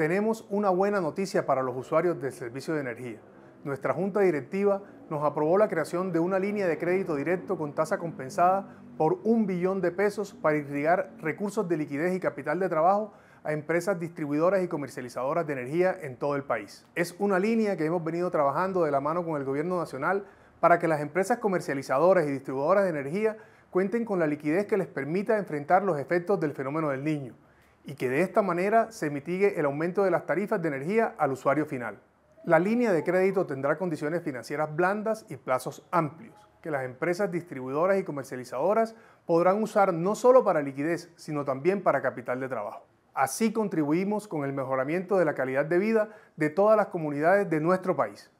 Tenemos una buena noticia para los usuarios del servicio de energía. Nuestra junta directiva nos aprobó la creación de una línea de crédito directo con tasa compensada por un billón de pesos para irrigar recursos de liquidez y capital de trabajo a empresas distribuidoras y comercializadoras de energía en todo el país. Es una línea que hemos venido trabajando de la mano con el Gobierno Nacional para que las empresas comercializadoras y distribuidoras de energía cuenten con la liquidez que les permita enfrentar los efectos del fenómeno del niño y que de esta manera se mitigue el aumento de las tarifas de energía al usuario final. La línea de crédito tendrá condiciones financieras blandas y plazos amplios, que las empresas distribuidoras y comercializadoras podrán usar no solo para liquidez, sino también para capital de trabajo. Así contribuimos con el mejoramiento de la calidad de vida de todas las comunidades de nuestro país.